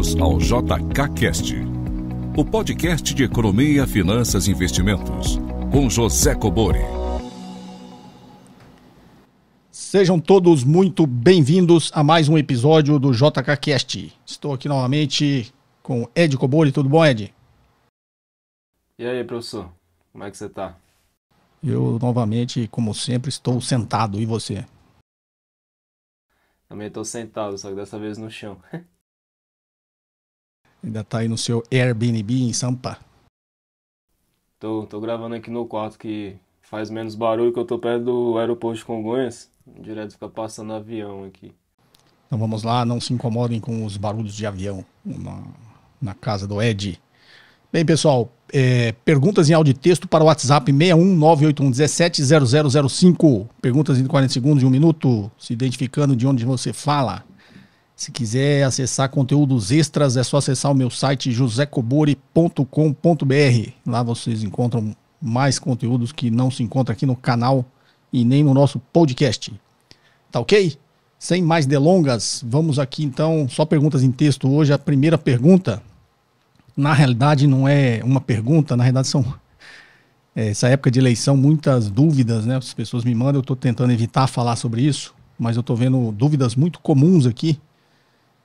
bem-vindos ao JKCast, o podcast de economia, finanças e investimentos, com José Cobori. Sejam todos muito bem-vindos a mais um episódio do JKCast. Estou aqui novamente com Ed Cobori. Tudo bom, Ed? E aí, professor? Como é que você está? Eu, novamente, como sempre, estou sentado. E você? Também estou sentado, só que dessa vez no chão. Ainda tá aí no seu Airbnb em Sampa? Tô, tô gravando aqui no quarto que faz menos barulho que eu tô perto do aeroporto de Congonhas. Direto fica passando avião aqui. Então vamos lá, não se incomodem com os barulhos de avião na, na casa do Ed. Bem, pessoal, é, perguntas em áudio e texto para o WhatsApp 61981170005. Perguntas em 40 segundos, de um minuto, se identificando de onde você fala. Se quiser acessar conteúdos extras, é só acessar o meu site josecobori.com.br. Lá vocês encontram mais conteúdos que não se encontra aqui no canal e nem no nosso podcast. Tá ok? Sem mais delongas, vamos aqui então, só perguntas em texto hoje. A primeira pergunta, na realidade não é uma pergunta, na realidade são é, essa época de eleição, muitas dúvidas, né? As pessoas me mandam, eu estou tentando evitar falar sobre isso, mas eu estou vendo dúvidas muito comuns aqui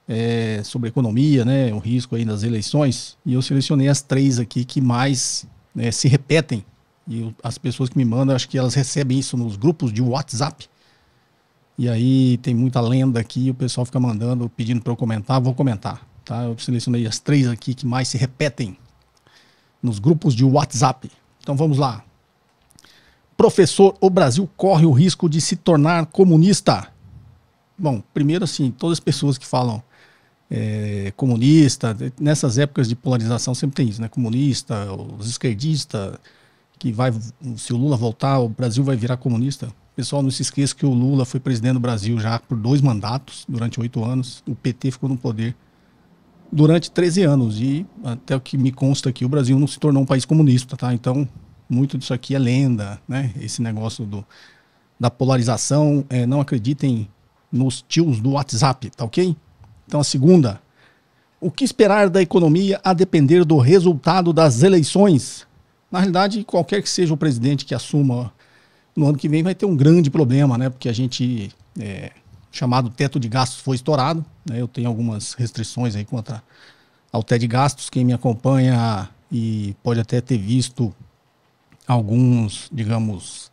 é, sobre economia, né, o risco aí nas eleições, e eu selecionei as três aqui que mais né, se repetem. E eu, as pessoas que me mandam, acho que elas recebem isso nos grupos de WhatsApp. E aí tem muita lenda aqui, o pessoal fica mandando, pedindo para eu comentar, vou comentar. Tá? Eu selecionei as três aqui que mais se repetem nos grupos de WhatsApp. Então vamos lá. Professor, o Brasil corre o risco de se tornar comunista? Bom, primeiro assim, todas as pessoas que falam é, comunista, nessas épocas de polarização sempre tem isso, né? Comunista, os esquerdistas, que vai, se o Lula voltar, o Brasil vai virar comunista. Pessoal, não se esqueça que o Lula foi presidente do Brasil já por dois mandatos, durante oito anos. O PT ficou no poder durante 13 anos. E até o que me consta aqui, o Brasil não se tornou um país comunista, tá? Então, muito disso aqui é lenda, né? Esse negócio do, da polarização. É, não acreditem nos tios do WhatsApp, tá ok? Então, a segunda. O que esperar da economia a depender do resultado das eleições? Na realidade, qualquer que seja o presidente que assuma no ano que vem, vai ter um grande problema, né? Porque a gente. É, chamado teto de gastos foi estourado. Né? Eu tenho algumas restrições aí contra ao teto de gastos. Quem me acompanha e pode até ter visto alguns, digamos,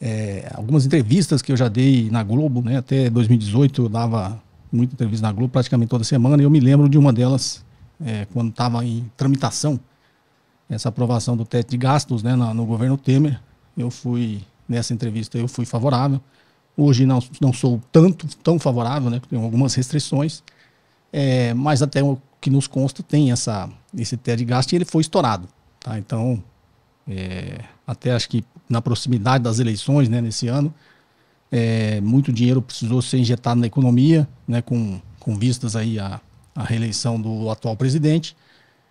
é, algumas entrevistas que eu já dei na Globo, né? Até 2018 eu dava muita entrevista na Globo, praticamente toda semana, e eu me lembro de uma delas, é, quando estava em tramitação, essa aprovação do teto de gastos né, no, no governo Temer, eu fui, nessa entrevista, eu fui favorável. Hoje não, não sou tanto, tão favorável, né, tem algumas restrições, é, mas até o que nos consta tem essa, esse teto de gasto e ele foi estourado. Tá? Então, é, até acho que na proximidade das eleições, né, nesse ano, é, muito dinheiro precisou ser injetado na economia, né, com, com vistas aí à, à reeleição do atual presidente.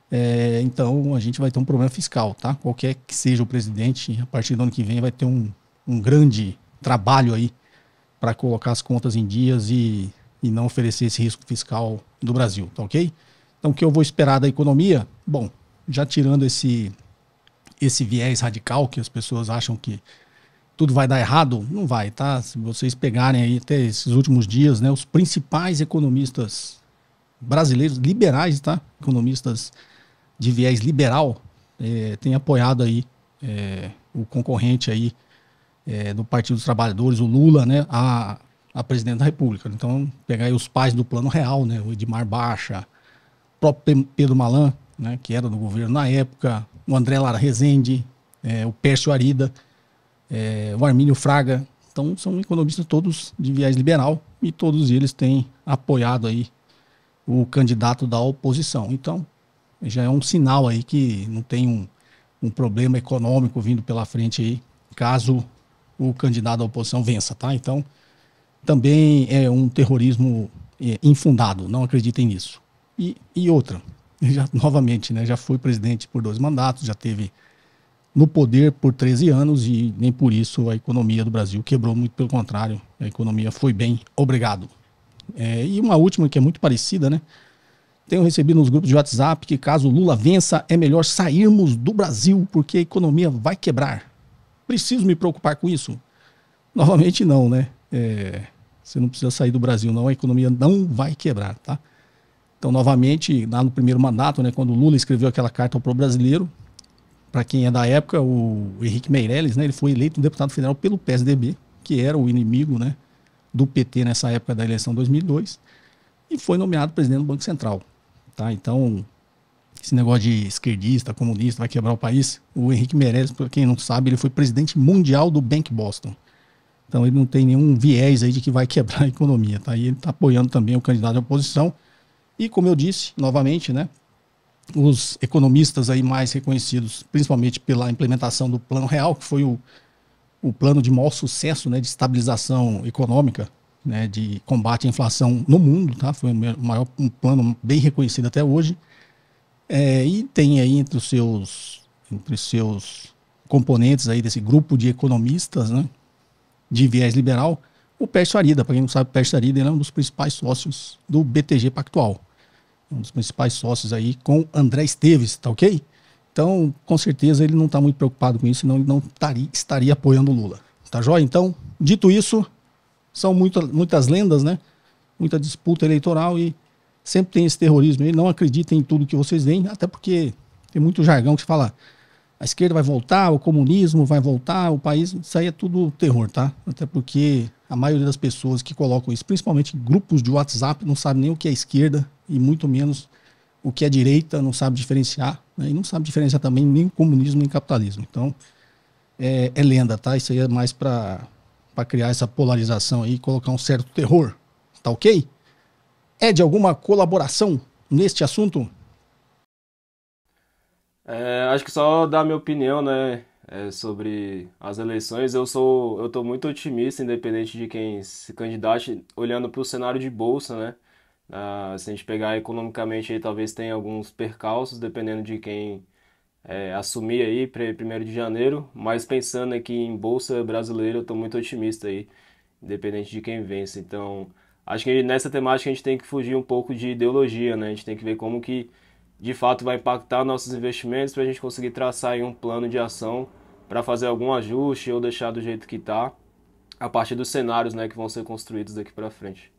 É, então a gente vai ter um problema fiscal, tá? Qualquer que seja o presidente, a partir do ano que vem vai ter um, um grande trabalho aí para colocar as contas em dias e, e não oferecer esse risco fiscal do Brasil, tá ok? Então o que eu vou esperar da economia? Bom, já tirando esse, esse viés radical que as pessoas acham que tudo vai dar errado? Não vai, tá? Se vocês pegarem aí até esses últimos dias, né, os principais economistas brasileiros, liberais, tá? Economistas de viés liberal, é, têm apoiado aí é, o concorrente aí é, do Partido dos Trabalhadores, o Lula, né, a, a presidente da República. Então, pegar aí os pais do Plano Real, né, o Edmar Baixa, o próprio Pedro Malan, né, que era do governo na época, o André Lara Rezende, é, o Pércio Arida, é, o Armínio Fraga. Então são economistas todos de viés liberal e todos eles têm apoiado aí o candidato da oposição. Então já é um sinal aí que não tem um, um problema econômico vindo pela frente aí, caso o candidato da oposição vença, tá? Então também é um terrorismo é, infundado, não acreditem nisso. E, e outra, já novamente, né, já fui presidente por dois mandatos, já teve no poder por 13 anos e nem por isso a economia do Brasil quebrou, muito pelo contrário, a economia foi bem, obrigado. É, e uma última que é muito parecida, né? Tenho recebido nos grupos de WhatsApp que caso Lula vença, é melhor sairmos do Brasil porque a economia vai quebrar. Preciso me preocupar com isso? Novamente não, né? É, você não precisa sair do Brasil não, a economia não vai quebrar, tá? Então, novamente, lá no primeiro mandato, né, quando Lula escreveu aquela carta para o brasileiro, para quem é da época, o Henrique Meirelles, né, ele foi eleito deputado federal pelo PSDB, que era o inimigo né, do PT nessa época da eleição 2002, e foi nomeado presidente do Banco Central. Tá? Então, esse negócio de esquerdista, comunista, vai quebrar o país, o Henrique Meirelles, para quem não sabe, ele foi presidente mundial do Bank Boston. Então ele não tem nenhum viés aí de que vai quebrar a economia, tá? E ele está apoiando também o candidato à oposição. E como eu disse, novamente, né? os economistas aí mais reconhecidos, principalmente pela implementação do Plano Real, que foi o, o plano de maior sucesso né, de estabilização econômica, né, de combate à inflação no mundo, tá? foi o maior, um plano bem reconhecido até hoje, é, e tem aí entre os seus, entre os seus componentes aí desse grupo de economistas né, de viés liberal, o Pércio Arida, para quem não sabe, o Pércio Arida é um dos principais sócios do BTG Pactual um dos principais sócios aí, com André Esteves, tá ok? Então, com certeza ele não está muito preocupado com isso, senão ele não taria, estaria apoiando o Lula. Tá joia? Então, dito isso, são muitas lendas, né? Muita disputa eleitoral e sempre tem esse terrorismo. aí. não acreditem em tudo que vocês veem, até porque tem muito jargão que fala a esquerda vai voltar, o comunismo vai voltar, o país. Isso aí é tudo terror, tá? Até porque a maioria das pessoas que colocam isso, principalmente grupos de WhatsApp, não sabe nem o que é esquerda, e muito menos o que é direita, não sabe diferenciar, né? e não sabe diferenciar também nem comunismo nem capitalismo. Então, é, é lenda, tá? Isso aí é mais para criar essa polarização aí, colocar um certo terror, tá ok? É de alguma colaboração neste assunto? É, acho que só dar minha opinião, né, é, sobre as eleições. Eu sou, eu estou muito otimista, independente de quem se candidate, olhando para o cenário de bolsa, né? Uh, se a gente pegar economicamente, aí, talvez tenha alguns percalços, dependendo de quem é, assumir aí, 1 de janeiro. Mas pensando aqui em Bolsa Brasileira, eu estou muito otimista aí, independente de quem vence. Então, acho que nessa temática a gente tem que fugir um pouco de ideologia, né? A gente tem que ver como que de fato vai impactar nossos investimentos para a gente conseguir traçar aí um plano de ação para fazer algum ajuste ou deixar do jeito que está a partir dos cenários né, que vão ser construídos daqui para frente.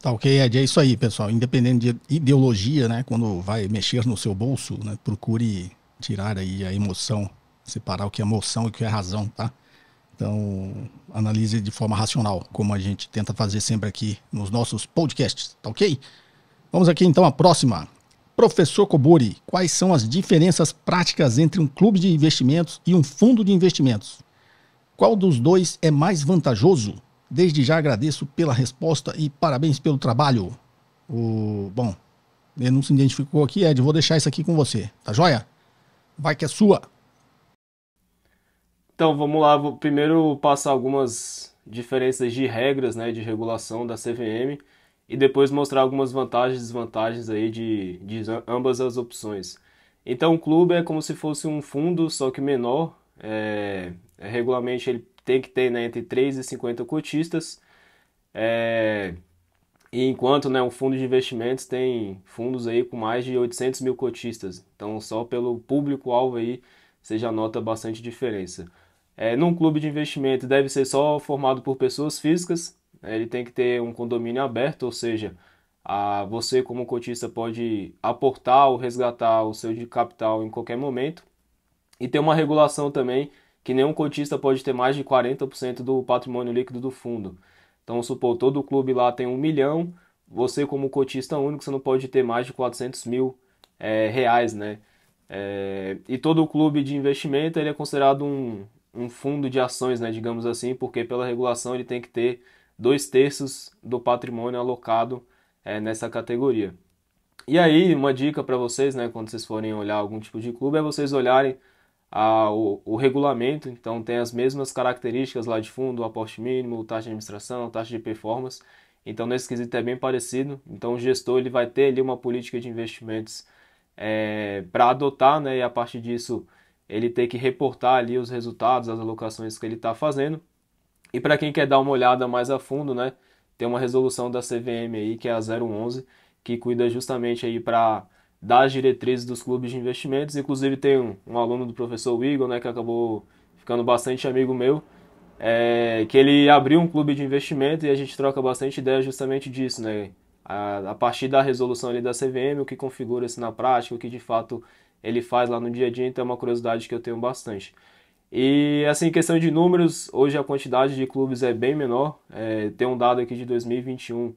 Tá ok, Ed. É isso aí, pessoal. Independente de ideologia, né? Quando vai mexer no seu bolso, né? Procure tirar aí a emoção, separar o que é emoção e o que é razão, tá? Então, analise de forma racional, como a gente tenta fazer sempre aqui nos nossos podcasts, tá ok? Vamos aqui então à próxima. Professor Kobori, quais são as diferenças práticas entre um clube de investimentos e um fundo de investimentos? Qual dos dois é mais vantajoso? Desde já agradeço pela resposta e parabéns pelo trabalho. O bom, ele não se identificou aqui, Ed, vou deixar isso aqui com você, tá joia? Vai que é sua. Então, vamos lá, vou primeiro passar algumas diferenças de regras, né, de regulação da CVM e depois mostrar algumas vantagens e desvantagens aí de, de ambas as opções. Então, o clube é como se fosse um fundo, só que menor. É, é regularmente ele tem que ter né, entre 3 e 50 cotistas. É, e enquanto né, um fundo de investimentos tem fundos aí com mais de 800 mil cotistas. Então, só pelo público-alvo aí, você já nota bastante diferença. É, num clube de investimento deve ser só formado por pessoas físicas, né, ele tem que ter um condomínio aberto, ou seja, a, você como cotista pode aportar ou resgatar o seu capital em qualquer momento. E tem uma regulação também que nenhum cotista pode ter mais de 40% do patrimônio líquido do fundo. Então, vamos supor, todo o clube lá tem um milhão, você como cotista único, você não pode ter mais de 400 mil é, reais, né? É, e todo o clube de investimento ele é considerado um, um fundo de ações, né, digamos assim, porque pela regulação ele tem que ter dois terços do patrimônio alocado é, nessa categoria. E aí, uma dica para vocês, né, quando vocês forem olhar algum tipo de clube, é vocês olharem o, regulamento, então tem as mesmas características lá de fundo, aporte mínimo, taxa de administração, taxa de performance. Então nesse quesito é bem parecido. Então o gestor ele vai ter ali uma política de investimentos é, para adotar, né? E a partir disso ele tem que reportar ali os resultados, as alocações que ele está fazendo. E para quem quer dar uma olhada mais a fundo, né? Tem uma resolução da CVM aí que é a 011 que cuida justamente aí para das diretrizes dos clubes de investimentos. Inclusive tem um, um aluno do professor Igor, né, que acabou ficando bastante amigo meu, é, que ele abriu um clube de investimento e a gente troca bastante ideias justamente disso, né? A, a, partir da resolução ali da CVM, o que configura isso na prática, o que de fato ele faz lá no dia a dia, então é uma curiosidade que eu tenho bastante. E assim, questão de números, hoje a quantidade de clubes é bem menor. É, tem um dado aqui de 2021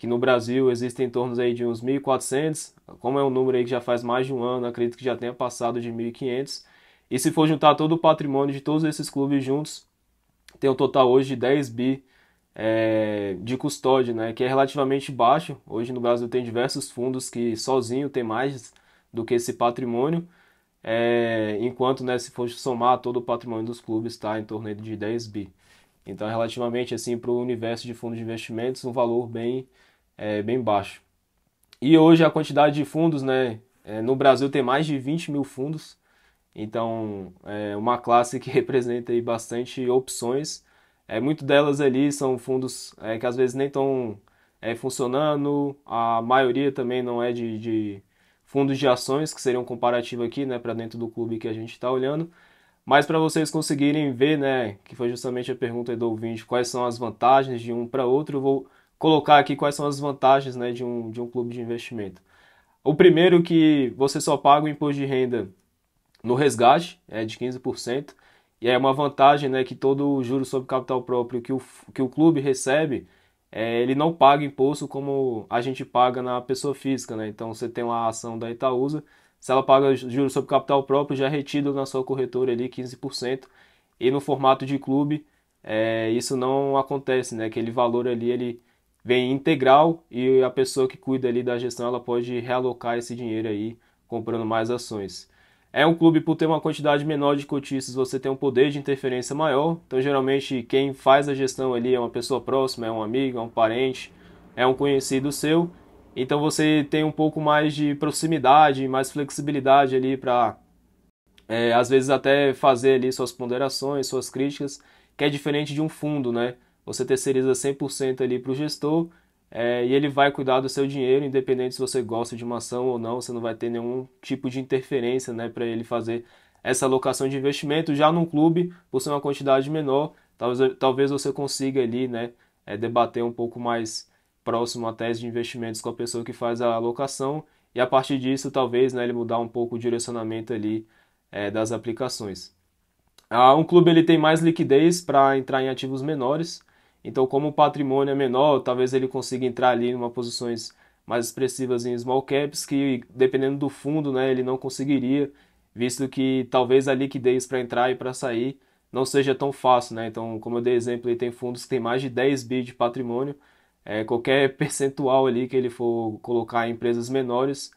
que no Brasil existem em torno aí de uns 1.400, como é um número aí que já faz mais de um ano, acredito que já tenha passado de 1.500. E se for juntar todo o patrimônio de todos esses clubes juntos, tem um total hoje de 10 bi é, de custódia, né, que é relativamente baixo. Hoje no Brasil tem diversos fundos que sozinho tem mais do que esse patrimônio, é, enquanto né, se for somar todo o patrimônio dos clubes está em torno de 10 bi. Então, relativamente assim para o universo de fundos de investimentos, um valor bem é bem baixo. E hoje a quantidade de fundos, né? É, no Brasil tem mais de 20 mil fundos, então é uma classe que representa aí bastante opções. É, muito delas ali são fundos é, que às vezes nem estão é, funcionando, a maioria também não é de, de fundos de ações, que seria um comparativo aqui, né, para dentro do clube que a gente está olhando. Mas para vocês conseguirem ver, né, que foi justamente a pergunta do ouvinte, quais são as vantagens de um para outro, eu vou colocar aqui quais são as vantagens né, de, um, de um clube de investimento. O primeiro que você só paga o imposto de renda no resgate, é de 15%, e é uma vantagem né, que todo o juro sobre capital próprio que o, que o clube recebe, é, ele não paga imposto como a gente paga na pessoa física. Né? Então você tem uma ação da Itaúsa, se ela paga juro sobre capital próprio, já é retido na sua corretora ali 15%, e no formato de clube é, isso não acontece, né? aquele valor ali ele vem integral e a pessoa que cuida ali da gestão ela pode realocar esse dinheiro aí comprando mais ações. É um clube por ter uma quantidade menor de cotistas, você tem um poder de interferência maior. Então geralmente quem faz a gestão ali é uma pessoa próxima, é um amigo, é um parente, é um conhecido seu. Então você tem um pouco mais de proximidade, mais flexibilidade ali para é, às vezes até fazer ali suas ponderações, suas críticas, que é diferente de um fundo, né? você terceiriza 100% ali para o gestor é, e ele vai cuidar do seu dinheiro, independente se você gosta de uma ação ou não, você não vai ter nenhum tipo de interferência né, para ele fazer essa alocação de investimento. Já num clube, por ser uma quantidade menor, talvez, talvez você consiga ali né, é, debater um pouco mais próximo a tese de investimentos com a pessoa que faz a alocação e a partir disso talvez né, ele mudar um pouco o direcionamento ali é, das aplicações. Ah, um clube ele tem mais liquidez para entrar em ativos menores, então, como o patrimônio é menor, talvez ele consiga entrar ali em uma posições mais expressivas em small caps, que dependendo do fundo, né, ele não conseguiria, visto que talvez a liquidez para entrar e para sair não seja tão fácil, né? Então, como eu dei exemplo, tem fundos que tem mais de 10 bi de patrimônio, é, qualquer percentual ali que ele for colocar em empresas menores,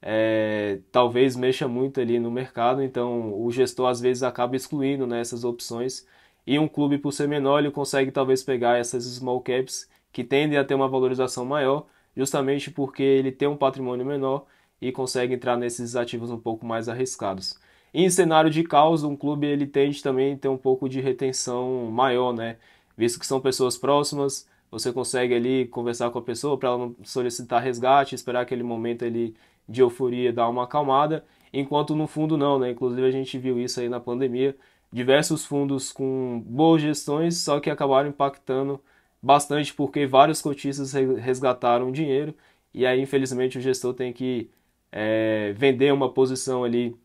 é, talvez mexa muito ali no mercado, então o gestor às vezes acaba excluindo né, essas opções e um clube por ser menor ele consegue talvez pegar essas small caps que tendem a ter uma valorização maior, justamente porque ele tem um patrimônio menor e consegue entrar nesses ativos um pouco mais arriscados. Em cenário de caos, um clube ele tende também a ter um pouco de retenção maior, né? Visto que são pessoas próximas, você consegue ali conversar com a pessoa para ela solicitar resgate, esperar aquele momento ali de euforia dar uma acalmada, enquanto no fundo não, né? Inclusive a gente viu isso aí na pandemia, diversos fundos com boas gestões, só que acabaram impactando bastante porque vários cotistas resgataram dinheiro e aí infelizmente o gestor tem que é, vender uma posição ali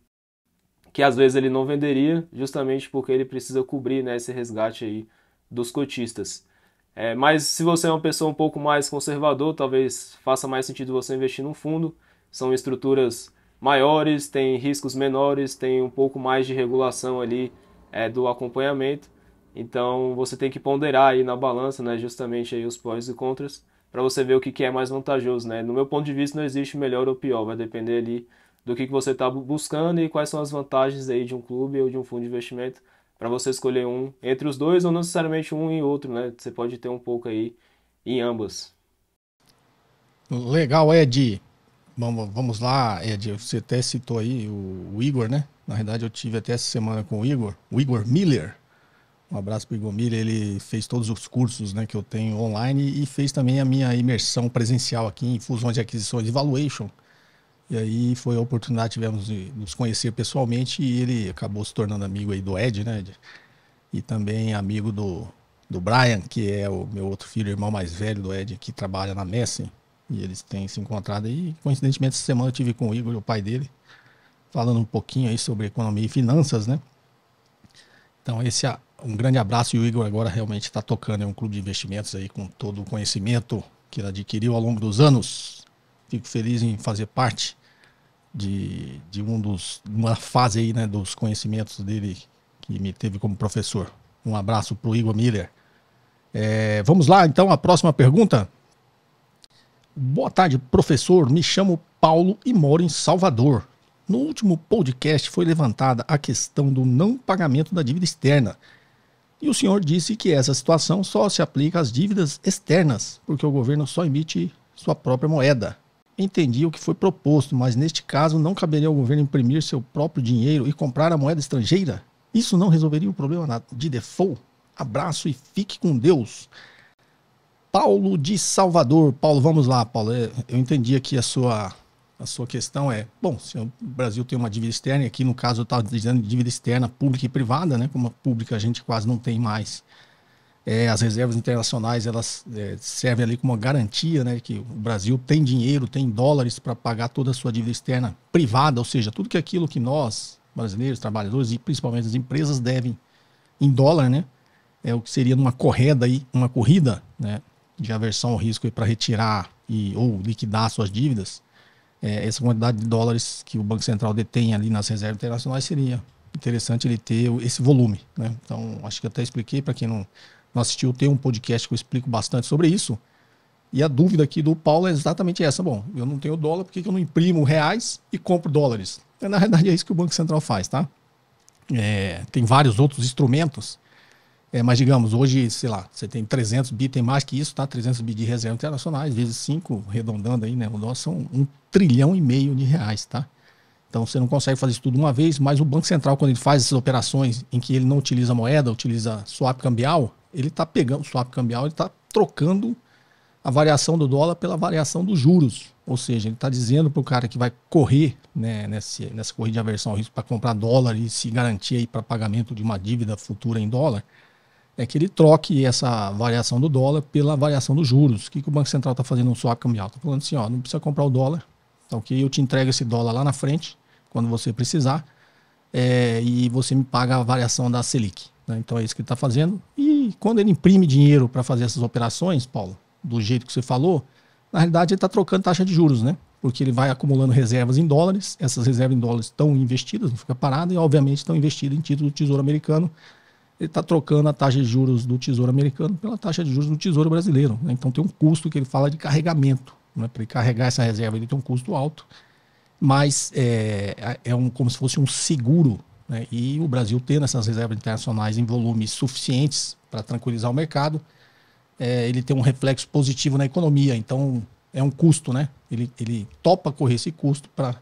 que às vezes ele não venderia, justamente porque ele precisa cobrir né, esse resgate aí dos cotistas. É, mas se você é uma pessoa um pouco mais conservador, talvez faça mais sentido você investir num fundo. São estruturas maiores, tem riscos menores, tem um pouco mais de regulação ali é, do acompanhamento. Então você tem que ponderar aí na balança, né, justamente aí os prós e contras, para você ver o que, que é mais vantajoso, né. No meu ponto de vista não existe melhor ou pior, vai depender ali do que, que você está buscando e quais são as vantagens aí de um clube ou de um fundo de investimento para você escolher um entre os dois ou não necessariamente um e outro, né. Você pode ter um pouco aí em ambas. Legal, Ed. Vamos lá, Ed. Você até citou aí o Igor, né? Na verdade, eu tive até essa semana com o Igor, o Igor Miller. Um abraço para o Igor Miller. Ele fez todos os cursos né, que eu tenho online e fez também a minha imersão presencial aqui em fusões e aquisições evaluation E aí foi a oportunidade tivemos de nos conhecer pessoalmente e ele acabou se tornando amigo aí do Ed, né? E também amigo do, do Brian, que é o meu outro filho, irmão mais velho do Ed, que trabalha na Messi. E eles têm se encontrado aí. Coincidentemente, essa semana eu tive com o Igor, o pai dele falando um pouquinho aí sobre economia e finanças, né? Então, esse é um grande abraço. E o Igor agora realmente está tocando. um clube de investimentos aí com todo o conhecimento que ele adquiriu ao longo dos anos. Fico feliz em fazer parte de, de um dos, uma fase aí, né, dos conhecimentos dele que me teve como professor. Um abraço para o Igor Miller. É, vamos lá, então, a próxima pergunta. Boa tarde, professor. Me chamo Paulo e moro em Salvador. No último podcast foi levantada a questão do não pagamento da dívida externa. E o senhor disse que essa situação só se aplica às dívidas externas, porque o governo só emite sua própria moeda. Entendi o que foi proposto, mas neste caso não caberia ao governo imprimir seu próprio dinheiro e comprar a moeda estrangeira? Isso não resolveria o problema de default? Abraço e fique com Deus. Paulo de Salvador. Paulo, vamos lá, Paulo. É, eu entendi aqui a sua a sua questão é, bom, se o Brasil tem uma dívida externa, e aqui no caso eu estava dizendo dívida externa pública e privada, né? Como a pública a gente quase não tem mais. É, as reservas internacionais elas é, servem ali como uma garantia, né? Que o Brasil tem dinheiro, tem dólares para pagar toda a sua dívida externa privada, ou seja, tudo que é aquilo que nós brasileiros, trabalhadores e principalmente as empresas devem em dólar, né? É o que seria numa corrida aí, uma corrida, né? De aversão ao risco para retirar e ou liquidar suas dívidas é, essa quantidade de dólares que o Banco Central detém ali nas reservas internacionais seria interessante ele ter esse volume. Né? Então, acho que até expliquei para quem não, não assistiu, tem um podcast que eu explico bastante sobre isso. E a dúvida aqui do Paulo é exatamente essa. Bom, eu não tenho dólar, por que, que eu não imprimo reais e compro dólares? É, na realidade, é isso que o Banco Central faz, tá? É, tem vários outros instrumentos é, mas digamos, hoje, sei lá, você tem 300 bi, tem mais que isso, tá? 300 bi de reservas internacionais, vezes 5, arredondando aí, né? O nosso são um trilhão e meio de reais, tá? Então você não consegue fazer isso tudo uma vez, mas o Banco Central, quando ele faz essas operações em que ele não utiliza moeda, utiliza swap cambial, ele está pegando o swap cambial, ele está trocando a variação do dólar pela variação dos juros. Ou seja, ele está dizendo para o cara que vai correr né, nessa, nessa corrida de aversão ao risco para comprar dólar e se garantir para pagamento de uma dívida futura em dólar, é que ele troque essa variação do dólar pela variação dos juros. O que, que o Banco Central está fazendo um swap cambial? Está falando assim, ó, não precisa comprar o dólar, tá ok? Eu te entrego esse dólar lá na frente, quando você precisar, é, e você me paga a variação da Selic. Né? Então é isso que ele está fazendo. E quando ele imprime dinheiro para fazer essas operações, Paulo, do jeito que você falou, na realidade ele está trocando taxa de juros, né? Porque ele vai acumulando reservas em dólares, essas reservas em dólares estão investidas, não fica parada, e obviamente estão investidas em título do Tesouro Americano, ele está trocando a taxa de juros do Tesouro americano pela taxa de juros do Tesouro brasileiro. Né? Então tem um custo que ele fala de carregamento. Né? Para ele carregar essa reserva, ele tem um custo alto, mas é, é um, como se fosse um seguro. Né? E o Brasil tendo essas reservas internacionais em volumes suficientes para tranquilizar o mercado, é, ele tem um reflexo positivo na economia. Então é um custo, né? Ele, ele topa correr esse custo para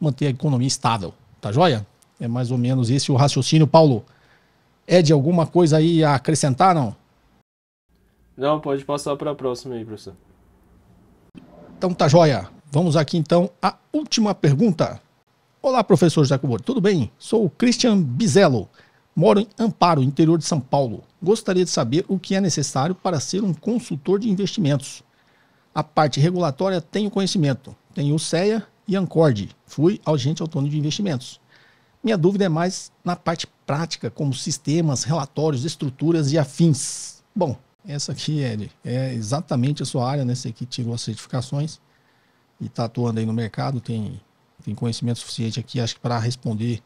manter a economia estável. Tá joia? É mais ou menos esse o raciocínio, Paulo. É Ed, alguma coisa aí a acrescentar, não? Não, pode passar para a próxima aí, professor. Então tá joia. Vamos aqui então à última pergunta. Olá, professor Jacobo, tudo bem? Sou o Christian Bizello. Moro em Amparo, interior de São Paulo. Gostaria de saber o que é necessário para ser um consultor de investimentos. A parte regulatória tenho conhecimento. Tenho o CEA e Ancord. Fui agente autônomo de investimentos. Minha dúvida é mais na parte prática, como sistemas, relatórios, estruturas e afins. Bom, essa aqui, Ed, é exatamente a sua área, né? Você que tirou as certificações e está atuando aí no mercado, tem, tem conhecimento suficiente aqui, acho que para responder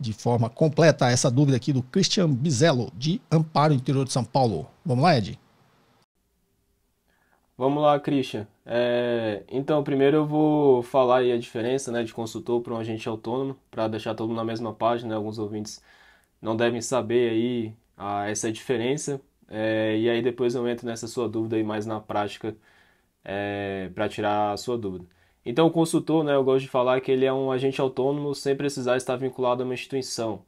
de forma completa essa dúvida aqui do Christian Bizello, de Amparo, interior de São Paulo. Vamos lá, Ed? Vamos lá, Christian. É, então, primeiro eu vou falar a diferença né, de consultor para um agente autônomo, para deixar todo mundo na mesma página. Né? Alguns ouvintes não devem saber aí ah, é a, essa diferença. É, e aí depois eu entro nessa sua dúvida aí mais na prática é, para tirar a sua dúvida. Então, o consultor, né, eu gosto de falar que ele é um agente autônomo sem precisar estar vinculado a uma instituição.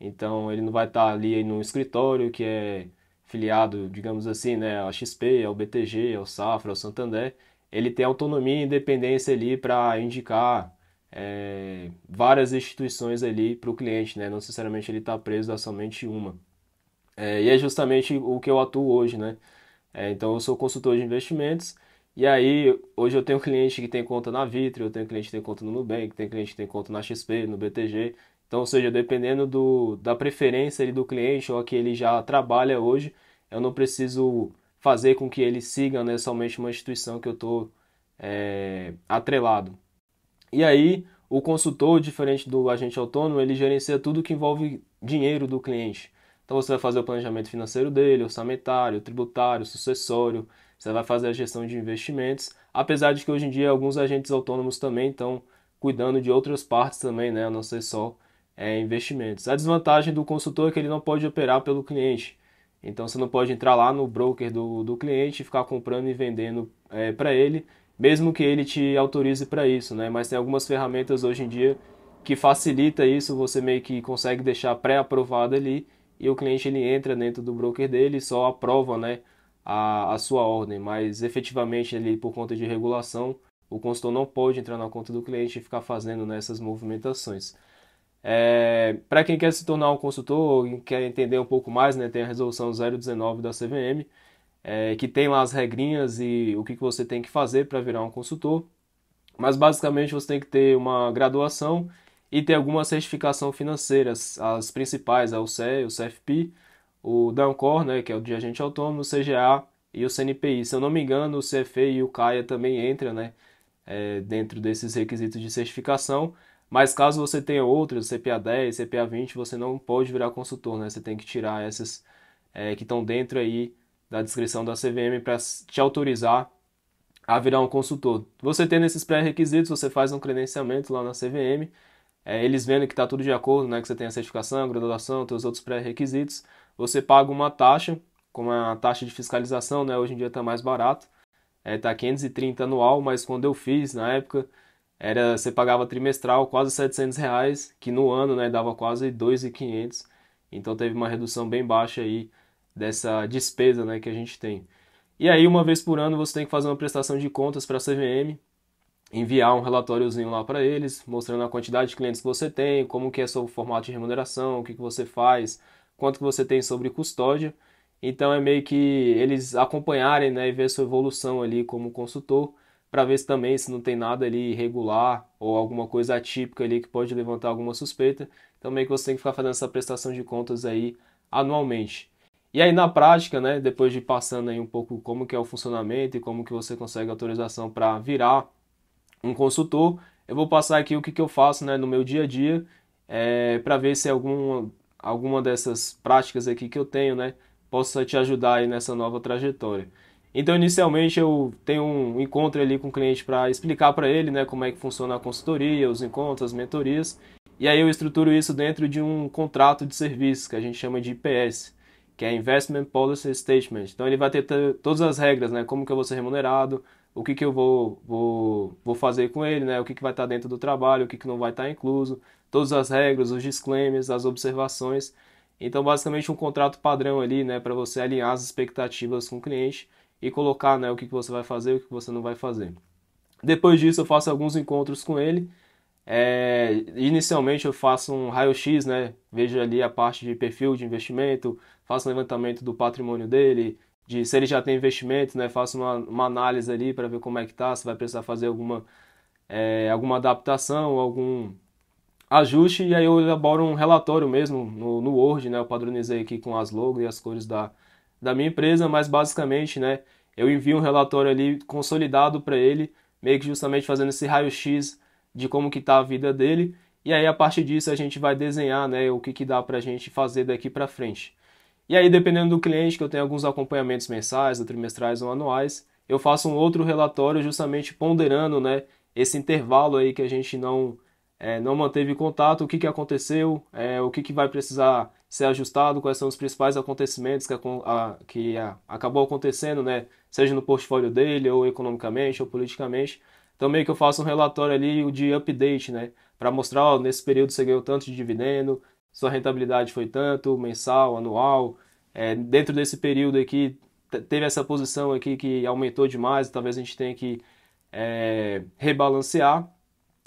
Então, ele não vai estar ali no escritório que é filiado, digamos assim, né, ao XP, ao BTG, ao Safra, ao Santander ele tem autonomia e independência ali para indicar é, várias instituições ali para o cliente, né? Não necessariamente ele está preso a somente uma. É, e é justamente o que eu atuo hoje, né? É, então eu sou consultor de investimentos e aí hoje eu tenho cliente que tem conta na Vitri, eu tenho cliente que tem conta no Nubank, tem cliente que tem conta na XP, no BTG. Então, ou seja, dependendo do, da preferência ali do cliente ou que ele já trabalha hoje, eu não preciso fazer com que ele siga né, somente uma instituição que eu estou é, atrelado. E aí, o consultor, diferente do agente autônomo, ele gerencia tudo que envolve dinheiro do cliente. Então, você vai fazer o planejamento financeiro dele, orçamentário, tributário, sucessório, você vai fazer a gestão de investimentos. Apesar de que hoje em dia alguns agentes autônomos também estão cuidando de outras partes também, né, a não ser só é, investimentos. A desvantagem do consultor é que ele não pode operar pelo cliente. Então você não pode entrar lá no broker do, do cliente e ficar comprando e vendendo é, para ele, mesmo que ele te autorize para isso, né? Mas tem algumas ferramentas hoje em dia que facilita isso, você meio que consegue deixar pré-aprovado ali e o cliente ele entra dentro do broker dele e só aprova, né, a, a sua ordem, mas efetivamente ali por conta de regulação, o consultor não pode entrar na conta do cliente e ficar fazendo nessas né, movimentações. É, para quem quer se tornar um consultor, quer entender um pouco mais, né, tem a resolução 019 da CVM, é, que tem lá as regrinhas e o que, que você tem que fazer para virar um consultor. Mas basicamente você tem que ter uma graduação e ter alguma certificação financeira, as, as principais, a UCE, o CFP, o DANCOR, né, que é o de agente autônomo, o CGA e o CNPI. Se eu não me engano, o CFE e o CAIA também entram né, é, dentro desses requisitos de certificação mas caso você tenha outras, CPA 10, CPA 20, você não pode virar consultor, né? Você tem que tirar essas é, que estão dentro aí da descrição da CVM para te autorizar a virar um consultor. Você tendo esses pré-requisitos, você faz um credenciamento lá na CVM, é, eles vendo que está tudo de acordo, né? Que você tem a certificação, a graduação, os outros pré-requisitos, você paga uma taxa, como é a taxa de fiscalização, né? Hoje em dia está mais barato, está é, 530 tá anual, mas quando eu fiz na época era você pagava trimestral quase 700 reais, que no ano né, dava quase 2.500. Então teve uma redução bem baixa aí dessa despesa né, que a gente tem. E aí uma vez por ano você tem que fazer uma prestação de contas para a CVM, enviar um relatóriozinho lá para eles, mostrando a quantidade de clientes que você tem, como que é seu formato de remuneração, o que, que você faz, quanto que você tem sobre custódia. Então é meio que eles acompanharem né, e ver sua evolução ali como consultor para ver se também se não tem nada ali irregular ou alguma coisa atípica ali que pode levantar alguma suspeita. Também então, que você tem que ficar fazendo essa prestação de contas aí anualmente. E aí na prática, né, depois de passando aí um pouco como que é o funcionamento e como que você consegue autorização para virar um consultor, eu vou passar aqui o que, que eu faço né, no meu dia a dia é, eh, para ver se alguma, alguma dessas práticas aqui que eu tenho né, possa te ajudar aí nessa nova trajetória. Então, inicialmente, eu tenho um encontro ali com o cliente para explicar para ele né, como é que funciona a consultoria, os encontros, as mentorias. E aí eu estruturo isso dentro de um contrato de serviço, que a gente chama de IPS, que é Investment Policy Statement. Então, ele vai ter todas as regras, né, como que eu vou ser remunerado, o que, que eu vou, vou, vou fazer com ele, né, o que, que vai estar tá dentro do trabalho, o que, que não vai estar tá incluso, todas as regras, os disclaimers, as observações. Então, basicamente, um contrato padrão ali né, para você alinhar as expectativas com o cliente e colocar né, o que, que você vai fazer e o que você não vai fazer. Depois disso, eu faço alguns encontros com ele. É, inicialmente, eu faço um raio-x, né, vejo ali a parte de perfil de investimento, faço um levantamento do patrimônio dele, de se ele já tem investimento, né, faço uma, uma análise ali para ver como é que está, se vai precisar fazer alguma, é, alguma adaptação, algum ajuste e aí eu elaboro um relatório mesmo no, no, Word, né? Eu padronizei aqui com as logos e as cores da, da minha empresa, mas basicamente, né? eu envio um relatório ali consolidado para ele, meio que justamente fazendo esse raio-x de como que está a vida dele, e aí a partir disso a gente vai desenhar, né, o que que dá a gente fazer daqui para frente. E aí dependendo do cliente, que eu tenho alguns acompanhamentos mensais, ou trimestrais ou anuais, eu faço um outro relatório justamente ponderando, né, esse intervalo aí que a gente não é, não manteve contato, o que, que aconteceu, é, o que, que vai precisar ser ajustado, quais são os principais acontecimentos que, a, a, que a, acabou acontecendo, né? seja no portfólio dele, ou economicamente, ou politicamente. Então meio que eu faço um relatório ali de update, né? para mostrar, ó, nesse período você ganhou tanto de dividendo, sua rentabilidade foi tanto, mensal, anual, é, dentro desse período aqui teve essa posição aqui que aumentou demais, talvez a gente tenha que é, rebalancear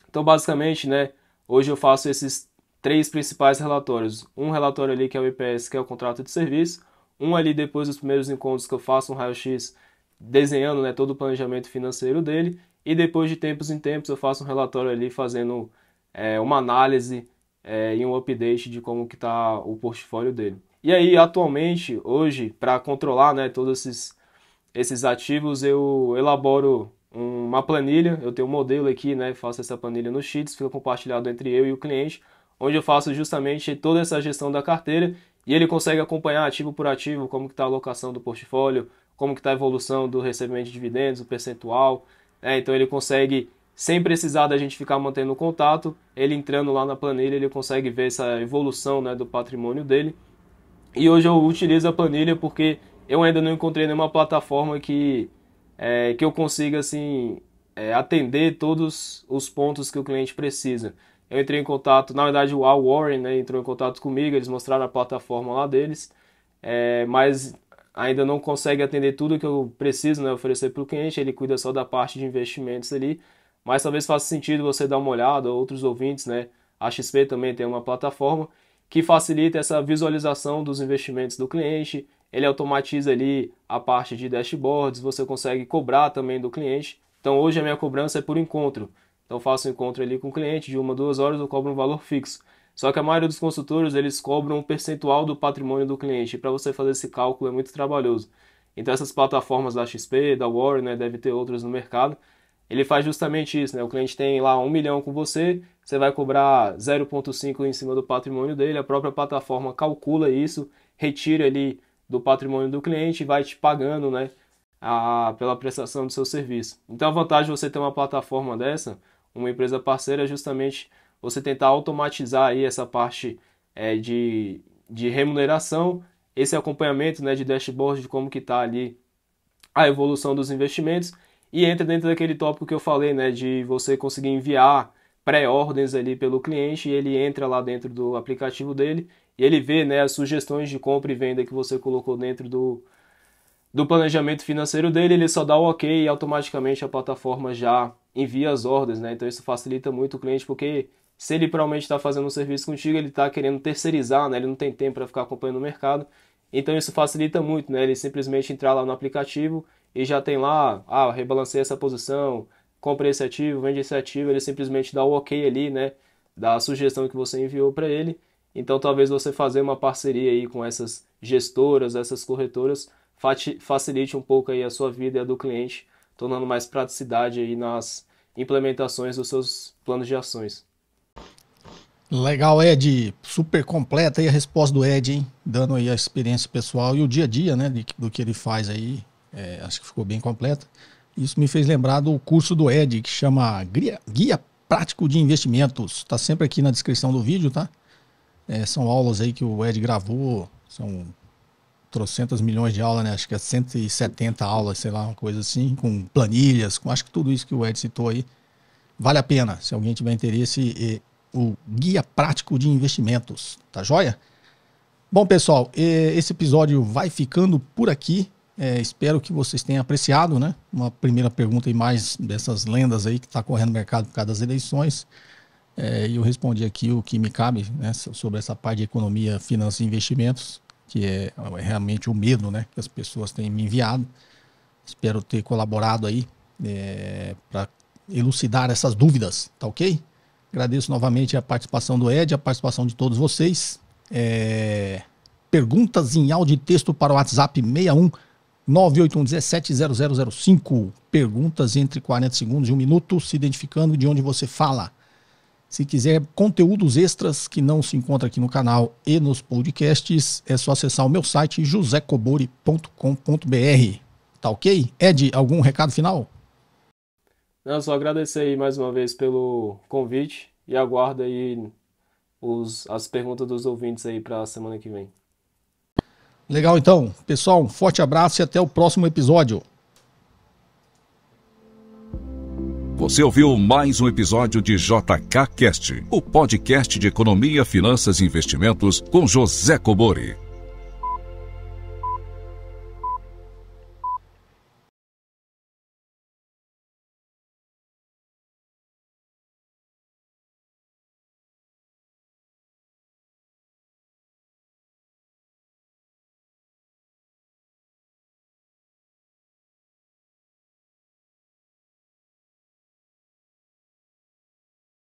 então, basicamente, né, hoje eu faço esses três principais relatórios. Um relatório ali que é o IPS, que é o contrato de serviço, um ali depois dos primeiros encontros que eu faço um raio-x desenhando, né, todo o planejamento financeiro dele, e depois de tempos em tempos eu faço um relatório ali fazendo é, uma análise é, e um update de como que está o portfólio dele. E aí, atualmente, hoje, para controlar né, todos esses, esses ativos, eu elaboro uma planilha, eu tenho um modelo aqui, né, faço essa planilha no Sheets, fica compartilhado entre eu e o cliente, onde eu faço justamente toda essa gestão da carteira e ele consegue acompanhar ativo por ativo, como que está a alocação do portfólio, como que está a evolução do recebimento de dividendos, o percentual, né, então ele consegue, sem precisar da gente ficar mantendo contato, ele entrando lá na planilha, ele consegue ver essa evolução né, do patrimônio dele, e hoje eu utilizo a planilha porque eu ainda não encontrei nenhuma plataforma que é, que eu consiga assim é, atender todos os pontos que o cliente precisa. Eu entrei em contato, na verdade o Al Warren né, entrou em contato comigo, eles mostraram a plataforma lá deles, é, mas ainda não consegue atender tudo que eu preciso né, oferecer para o cliente, ele cuida só da parte de investimentos ali, mas talvez faça sentido você dar uma olhada, outros ouvintes, né? A XP também tem uma plataforma que facilita essa visualização dos investimentos do cliente, ele automatiza ali a parte de dashboards, você consegue cobrar também do cliente. Então hoje a minha cobrança é por encontro. Então faço um encontro ali com o cliente, de uma duas horas eu cobro um valor fixo. Só que a maioria dos consultores eles cobram um percentual do patrimônio do cliente. E para você fazer esse cálculo é muito trabalhoso. Então essas plataformas da XP, da Warren, né, deve ter outras no mercado. Ele faz justamente isso, né? O cliente tem lá um milhão com você, você vai cobrar 0,5 em cima do patrimônio dele, a própria plataforma calcula isso, retira ali do patrimônio do cliente e vai te pagando, né, a, pela prestação do seu serviço. Então a vantagem de você ter uma plataforma dessa, uma empresa parceira, é justamente você tentar automatizar aí essa parte é, de, de remuneração, esse acompanhamento, né, de dashboard de como que está ali a evolução dos investimentos e entra dentro daquele tópico que eu falei, né, de você conseguir enviar pré-ordens ali pelo cliente e ele entra lá dentro do aplicativo dele e ele vê né, as sugestões de compra e venda que você colocou dentro do, do planejamento financeiro dele, ele só dá o ok e automaticamente a plataforma já envia as ordens, né? Então isso facilita muito o cliente porque se ele provavelmente está fazendo um serviço contigo, ele está querendo terceirizar, né? Ele não tem tempo para ficar acompanhando o mercado. Então isso facilita muito, né? Ele simplesmente entrar lá no aplicativo e já tem lá, ah, rebalancei essa posição, comprei esse ativo, vende esse ativo, ele simplesmente dá o ok ali, né? Da sugestão que você enviou para ele então, talvez você fazer uma parceria aí com essas gestoras, essas corretoras, facilite um pouco aí a sua vida e a do cliente, tornando mais praticidade aí nas implementações dos seus planos de ações. Legal, Ed. Super completa aí a resposta do Ed, hein? Dando aí a experiência pessoal e o dia a dia, né? Do que ele faz aí. É, acho que ficou bem completa. Isso me fez lembrar do curso do Ed, que chama Guia, Prático de Investimentos. está sempre aqui na descrição do vídeo, tá? É, são aulas aí que o Ed gravou, são trocentas milhões de aulas, né? Acho que é 170 aulas, sei lá, uma coisa assim, com planilhas, com acho que tudo isso que o Ed citou aí. Vale a pena, se alguém tiver interesse, o Guia Prático de Investimentos, tá joia? Bom, pessoal, esse episódio vai ficando por aqui. É, espero que vocês tenham apreciado, né? Uma primeira pergunta e mais dessas lendas aí que está correndo no mercado por causa das eleições. É, e eu respondi aqui o que me cabe né, sobre essa parte de economia, finanças e investimentos, que é, é, realmente o medo né, que as pessoas têm me enviado. Espero ter colaborado aí é, para elucidar essas dúvidas, tá ok? Agradeço novamente a participação do Ed, a participação de todos vocês. É, perguntas em áudio e texto para o WhatsApp 61 981 Perguntas entre 40 segundos e um minuto, se identificando de onde você fala. Se quiser conteúdos extras que não se encontra aqui no canal e nos podcasts, é só acessar o meu site josecobori.com.br. Tá ok? Ed, algum recado final? Não, só agradecer aí mais uma vez pelo convite e aguardo aí os, as perguntas dos ouvintes aí para a semana que vem. Legal então. Pessoal, um forte abraço e até o próximo episódio. Você ouviu mais um episódio de JK Cast, o podcast de economia, finanças e investimentos com José Cobori.